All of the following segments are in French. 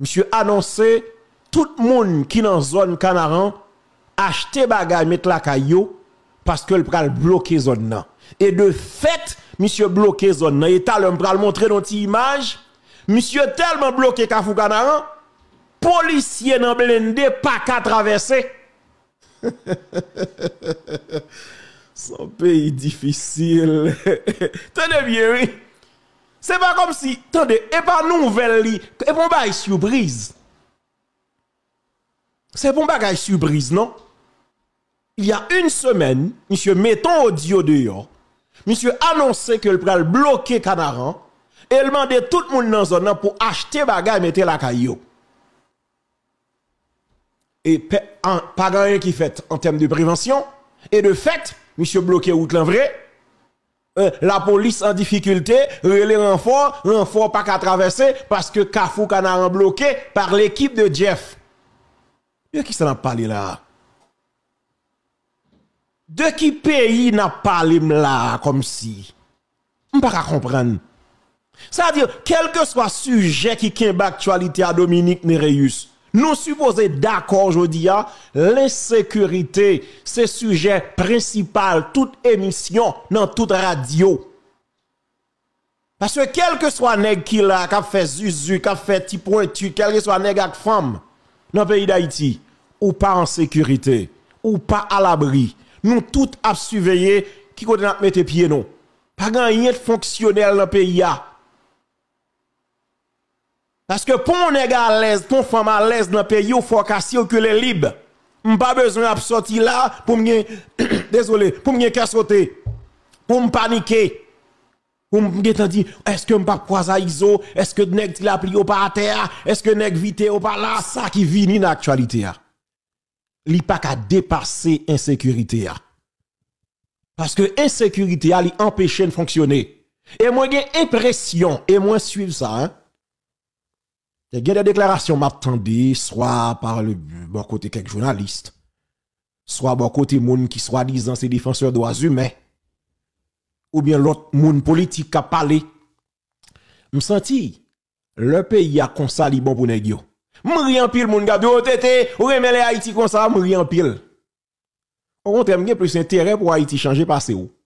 monsieur annoncé tout le monde qui dans zone Canaran acheter bagage mettre la caillou parce que le pral bloquer zone Et de fait, monsieur bloqué zone nan et l'ombre pral montrer dans image, monsieur tellement bloqué Kafou Canaran, policier nan blindé pas qu'à traverser. Son pays difficile. Tenez bien, oui. C'est pas comme si, attendez, et pas nouvelle, et bon bagage surprise. C'est bon bagage surprise, non? Il y a une semaine, monsieur mettons audio dehors, monsieur annonçait que le pral bloquer Canaran, et il demandait tout le monde dans zone pour acheter bagage et mettre la caillou. Et pas rien qui fait en termes de prévention, et de fait, monsieur bloqué route vrai, euh, la police en difficulté, les renforts, renforts pas qu'à traverser parce que Kafou en bloqué par l'équipe de Jeff. De qui ça n'a parlé là? De qui pays n'a parlé là comme si? On pas comprendre. Ça veut dire, quel que soit sujet qui est actualité à Dominique Nereus, nous supposons d'accord aujourd'hui, hein. l'insécurité, c'est sujet principal, toute émission, dans toute radio. Parce que quel que soit nèg qui là, qui fait zuzu, qui fait petit pointu, quel que soit nèg avec femme, dans le pays d'Haïti, ou pas en sécurité, ou pas à l'abri, nous tous à surveiller qui côté mettre pied non. Pas rien de fonctionnel dans le pays. Hein. Parce que pour on égalaise, à l'aise, pour femme à l'aise dans le pays, il faut qu'à circuler libre. Je pas besoin de sortir là pour me désolé, pour me casser, pour me paniquer. Pour me dire, est-ce que je pas croiser ISO, est-ce que nèg la pris au pas à terre, est-ce que nèg vite au pas là, ça qui vient dans l'actualité. a hein. pas qu'à dépasser l'insécurité. Hein. Parce que l'insécurité, a empêché de fonctionner. Et moi j'ai l'impression, et moi suivre ça hein il y a des déclarations soit par le bon côté quelques journalistes, soit bon côté monde qui soit disant c'est défenseurs droits humains, ou bien l'autre monde politique qui a parlé. Me senti, le pays a comme ça bon pour nèg yo. en pile moun qui ont dit ou les Haïti comme ça, en pile. Au contraire, plus intérêt pour Haïti changer passé où. Oh.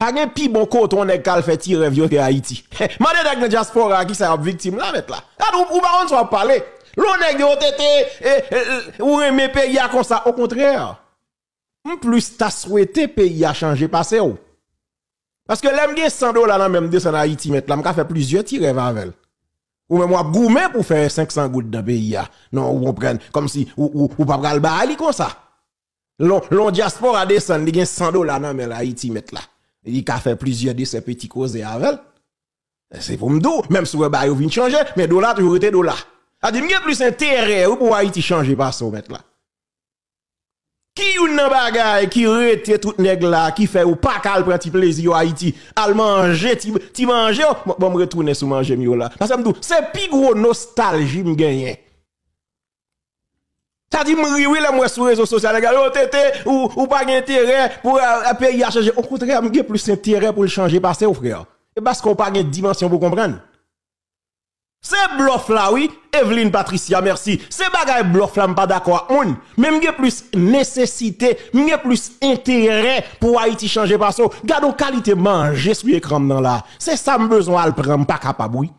Pas un pi bon côté on est fait tirer violer Haïti. Mandé dans la diaspora qui sa victime là mette là. Ah ou pas on soit parler. L'on est yo tété ou aimé pays comme ça au contraire. Plus t'as souhaité pays a changé passé ou. Parce que l'aime 100 dollars dans même descend Haïti mettre là, m'a fait plusieurs tirer avec ou même ou gourmet pour faire 500 gouttes dans pays Non, ou comprendre comme si ou ou, ou pas pral comme ça. L'on diaspora descend, il gen 100 dollars dans même Haïti mettre là. Il a fait plusieurs de ces petits causes avec. C'est pour me dire, même si vous avez changer, mais dollar toujours été dollar. A dit, a plus intérêt pour Haïti changer par son mettre là. Qui ou nan bagay qui rete tout nèg là, qui fait ou pas kal le plaisir à Haïti, al manger, ti, ti manger, oh. bon me retourner sous manger mieux là. Parce que c'est plus gros nostalgie me gagné. Ça dit, oui, oui, là, moi, sur les réseaux sociaux, oh, ou, ou pas d'intérêt pour un euh, pays à changer. Au contraire, j'ai plus d'intérêt pour le changer parce que, oh, frère. Et parce qu'on pas de dimension pour comprendre. C'est bluff là, oui. Evelyne Patricia, merci. C'est bagay bluff là, pas d'accord. Même j'ai plus nécessité, j'ai plus intérêt pour Haïti changer parce que, oh, garde qualité manger sur l'écran là. C'est ça, besoin à le prendre, pas capable, oui.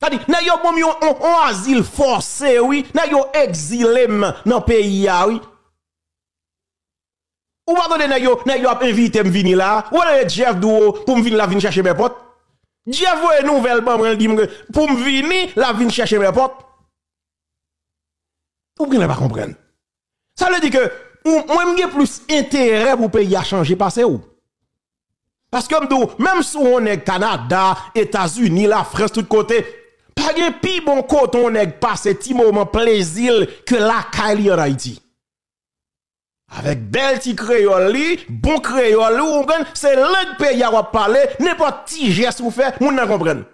C'est-à-dire, yo bon yon on, asile forcé, oui, n'a yo exilé dans pays ah, oui. Ou pas donner n'a yo, n'a yo ap invité m'vini là, ou le Jeff Douo pour me venir là venir chercher mes potes. Jeff voye nouvelle m'en dit pour me venir là venir chercher mes potes. Vous ne pas comprendre. Ça veut dire que moi j'ai plus intérêt pour pays à changer passé ou. Parce que même si on est Canada, États-Unis, la France, tout côté, pas de pi bon coton nèg passe ti moment plaisir que la kali en Haïti. Avec bel ti créole li, bon créole ou c'est le pays à parler, n'importe ti geste ou fait, moun nan comprenne.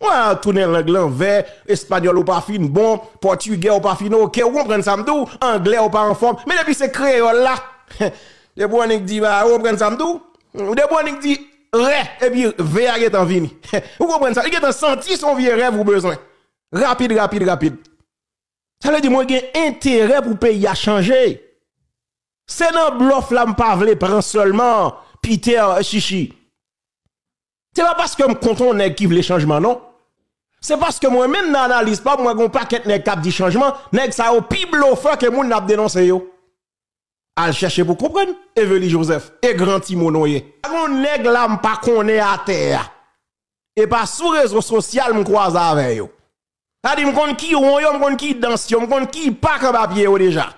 Ouais, tourner l'anglais vert espagnol ou pas fin bon, portugais ou pas fin OK, ou prend ça m'dou, anglais ou pas en forme, mais depuis c'est créole là. de bonnes dit bah, ou comprend ça m'dou. Les bonnes dit rêve, et puis VR est en vini. vous comprenez ça? Il est en senti son vieux rêve ou besoin. Rapide, rapide, rapide. Ça veut dire, moi, j'ai intérêt pour le pays à changer. C'est dans bluff là, pas prendre seulement Peter euh, Chichi. C'est pas parce que m'content nèg qui veut changement, non? C'est parce que moi-même n'analyse pas, moi, gon paquet nèg cap de changement, nèg ça au plus bluff que moun n'a dénoncé yo à chercher pour comprendre. Evely Joseph et grand Timonoye. Mon nèg là m'pa koné à terre. Et pas sous réseau social m'croise avec yo. Ça dit m'konn qui on yo, m'kon qui danse yo, m'konn qui pas en papier déjà.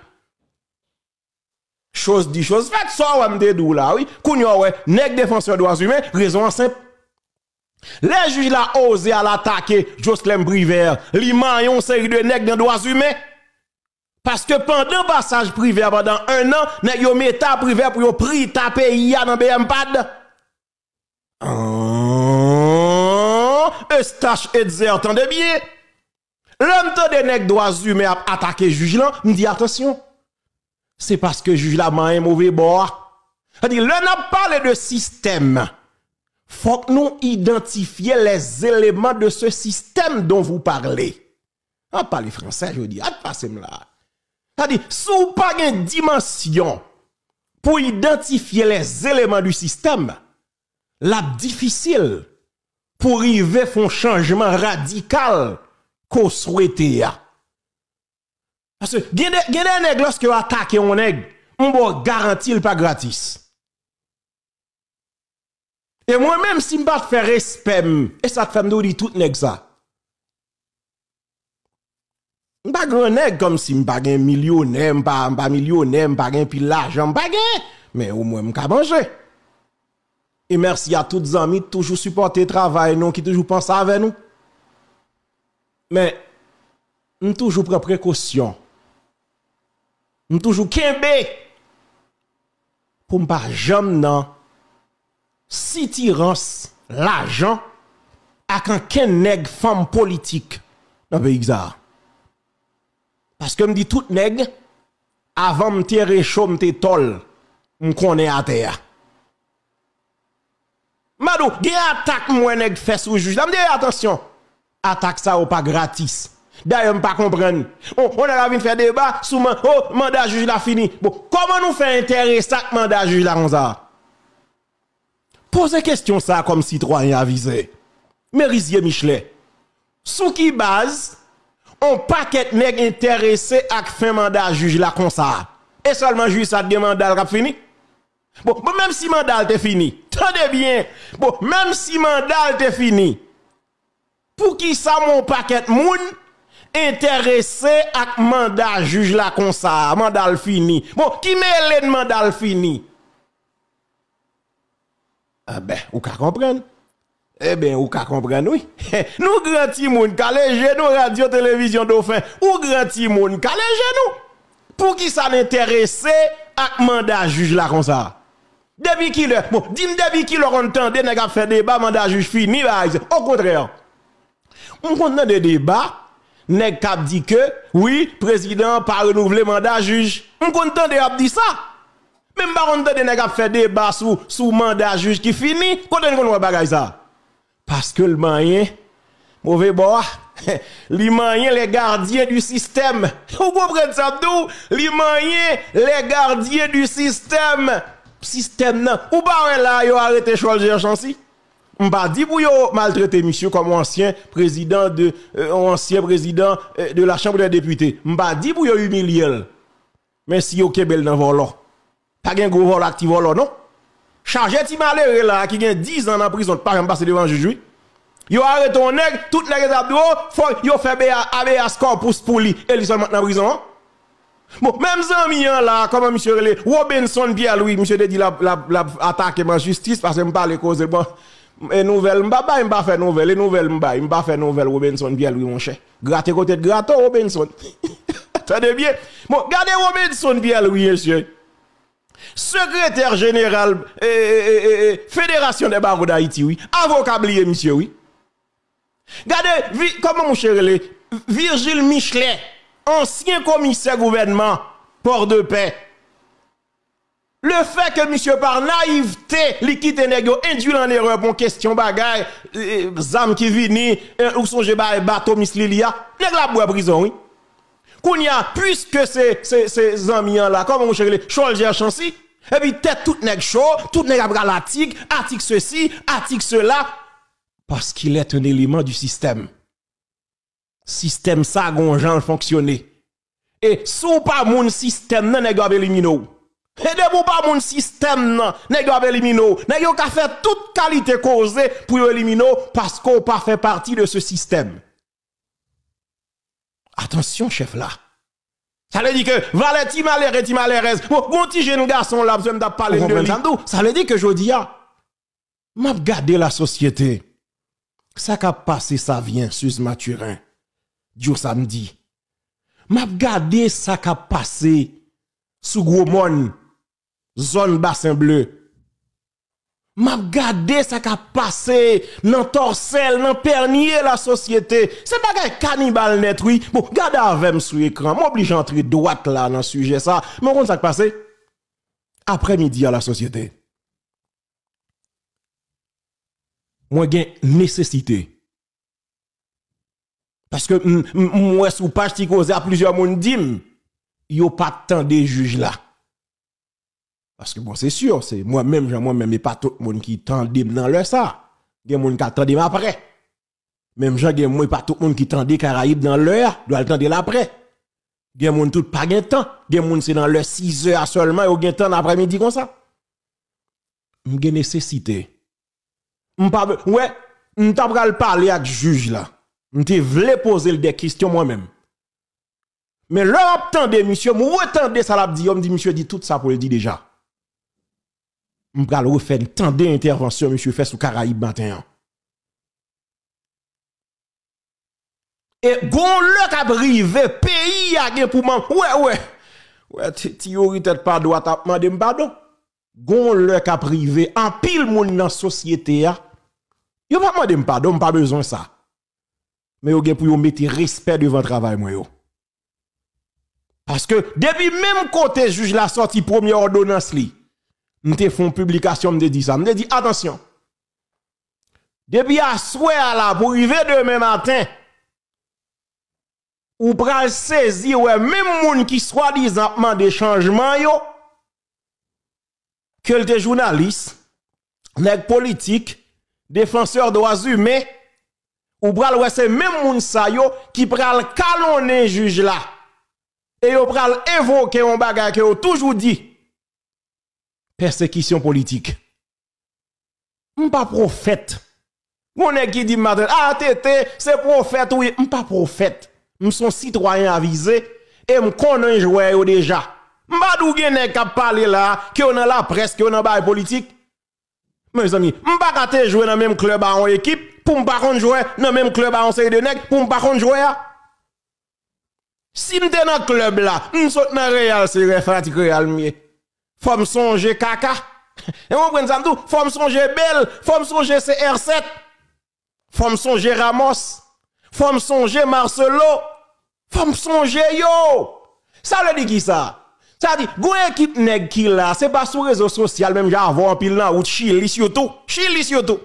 Chose dit chose faite, ça ouais de dou là, oui. Kounyo ouais, nèg défenseur droits humains, raison simple. Les juges là osé à l'attaquer Jocelyn Briver, li yon série de nèg dans droits humains. Parce que pendant passage privé, pendant un an, n'a yo meta privé pour yon prix ta pays dans BMPAD. Oh, ah, Eustache Zé, entendez bien. L'homme de nèg droits humains attaqué juge là, me dit attention. C'est parce que juge là m'a un mauvais bord. C'est-à-dire, l'on a parlé de système. Faut que nous identifions les éléments de ce système dont vous parlez. On parle français, je dis, à passer là. C'est-à-dire, si vous pas une dimension pour identifier les éléments du système, la difficile pour arriver à un changement radical qu'on souhaitait. Parce que, un lorsque vous attaquez un nègre, on ne garantissez pas gratis. Et moi-même, si je ne fais pas respect, et ça fait me dire tout nègre ça. M bagre neg kom si m bagen milyonem, m bagen pi lajan, m bagen. Men ou mwen m ka banje. E mersi a tout zami toujou supporte travay nou ki toujou pansa ave nou. Men, m toujou pre prekosyon. M toujou kenbe. M bagen pou m bagen nan sitirans lajan ak an ken neg fom politik. M bagen. Parce que me dit tout nègre, avant me tirer chaud, me tol, me connaît à terre. Madou, gen attaque moi nèg fait sous juge. Là me dit attention. Attaque ça ou pas gratis. D'ailleurs, je pas comprendre. Oh, on, on a de faire débat sous man, oh, mandat juge l'a fini. Bon, comment nous fait intérêt ça mandat juge là Posez question ça comme citoyen avisé. Mérisier Michelet. Sous qui base on paquet nèg intéressé à fin mandat juge la comme Et seulement juge ça demande mandat fini. Bon, même si mandat est fini, tenez bien. Bon, même si mandat est fini, pour qui ça mon paquet moun intéressé à mandat juge la comme ça, mandat fini. Bon, qui met le mandat fini? Ah ben, vous comprendre. Eh bien, vous comprenez, oui. nous, grand moun, kale nous, radio, télévision, dauphin. Ou grand moun, kale nous. Pour qui ça n'intéresse à mandat juge là comme ça? Depuis qui le bon, dis-moi depuis qui ont entend, des débats, fait débat, mandat juge fini, bah, au contraire. On compte des débats, nèg dit que, oui, président pas renouvelé mandat juge. On compte de dit ça. Même pas on entend des fait débat sur le mandat juge qui finit, quand on voit bagay ça. Parce que le moyen, mauvais bois, le moyens, les gardiens du système. Vous comprenez ça tout? Les moyens, les gardiens du système. Système, non. Ou pas là, yo arrêté Scholzer Chancy? On pas dit pour yo maltraiter monsieur comme ancien président de, euh, ancien président euh, de la Chambre des députés. On pas dit pour yo humilier. Mais si yo kebel dans volant. Pas un gros vol actif volant, non? chargé ti malheureux là qui gagne 10 ans en prison par exemple passer devant juge a arrêté un nèg tout nèg abdo faut yo fait BA à score pour pour lui et lui seulement en prison Bon, même zami hein, là, comment monsieur le Robinson Pierre Louis, monsieur de dit la la, la en justice parce que me parle cause bon et nouvelle m'pa pas fait faire nouvelle, et nouvelle m'pa, fait faire nouvelles, Robinson Pierre Louis mon cher. gratte côté de Robinson. Attendez bien. Bon, gardez Robinson Pierre Louis monsieur. Secrétaire général eh, eh, eh, Fédération des barreaux d'Haïti, oui. Avocat monsieur, oui. Gardez comment mon cher, Virgile Michelet, ancien commissaire gouvernement, port de paix. Le fait que monsieur par naïveté, liquide négo, induit en erreur pour question les zam qui vini, ou songe bateau Miss Lilia, nèg la bois prison, oui a puisque c'est ces amis là, comme vous cherchez, Cholger Chancy, et puis tête tout nèg chaud, tout nèg abra l'article, attique ceci, attique cela, parce qu'il est un élément du système. Système ça, j'en fonctionner. Et sous pas mon système, nèg pas élimino. Et de pas mon système, nèg nèg élimino. Nèg yo ka fait toute qualité causée pour élimino parce qu'on pas fait partie de ce système attention, chef là. Ça veut dire que, valet, ti Bon, jeune garçon là, besoin de parler de lui. Ça veut dire que je dis, ah, m'a gardé la société. Ça a passé, ça vient, Sus Maturin. du samedi. M'a gardé ça a passé sous gros monde, zone bassin bleu m'a regardé ça qui a passé dans torsel, dans pernier la société. C'est pas un cannibale net, oui. Bon, garde avec moi sur l'écran. M'oblige à entrer droite là dans le sujet ça. Mais on ça qui passé après-midi à la société. Moi, j'ai nécessité. Parce que moi, sous page qui à plusieurs monde dit, a pas tant des juges là. Parce que bon, c'est sûr, c'est moi-même, j'ai moi-même, et pas tout le monde qui tendait dans l'heure ça. Il y a des gens qui attendent après. Même gens, il y a pas tout le monde qui tendait Caraïbes dans l'heure, doit attendre l'après. Il y a des gens tout pas de temps. Il y a des c'est dans l'heure 6 heures seulement, et a temps l'après-midi comme ça. Il y a nécessité. Ouais, je pas parler avec le juge là. Je voulais poser des questions moi-même. Mais là, attendez, monsieur, vous attendez ça, l'a dit, dit, monsieur, dit tout ça pour le dire déjà va le refaire tant d'intervention monsieur fait sous Caraïbes matin. Hein. Et gon le cap privé, pays a gen pour man. Ouais ouais. Ouais, théorie tête pas droit t'a demandé pardon. Gon le cap privé, en pile moun dans société a. Hein. Yo pas demandé pardon, pas besoin ça. Mais yo gen pour yo mettre respect devant travail moi yo. Parce que depuis même côté juge la sortie première ordonnance li m'te font publication, te dit ça. te dit, attention. Depuis à soir là, pour arriver demain matin, ou pral saisir, ouais, même moun qui soi-disant des changements, yo, que le journaliste, nèg politique, défenseur droits humains, ou pral ouais, c'est même moun sa yo, qui pral calonner juge là. Et yo pral évoquer un bagage que yo toujours dit persécution politique. Je pas prophète. On est qui dit matin, ah, tete, c'est prophète, oui. Je pas prophète. Je suis citoyen avisé et je connais joueur déjà. Je ne pas parler là, que on la presse, que on a la politique. Mes amis, je ne pas jouer dans le même club en équipe pour ne pas jouer dans le même club en série de nek pour ne pas jouer. Si je suis dans le club là, je suis dans le Real, c'est le le Real. Femme songe e songer caca. Et vous comprenez ça, faut me songer belle, Femme me songer CR7, Femme songer Ramos, Femme songe songer Marcelo, Femme songe songer yo. Ça le dit qui ça? Ça dit, go équipe nèg qui là, c'est pas sur réseau social même j'ai en pile là, ou Chili surtout, Chili surtout.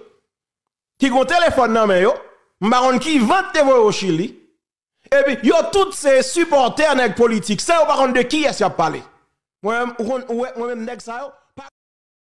Qui gon téléphone nan mais yo, m'baron qui vante te au Chili. Et puis, yo toutes ces supporters nèg politiques, ça au baron de qui est-ce a parlé? Moi-même, moi-même, moi-même,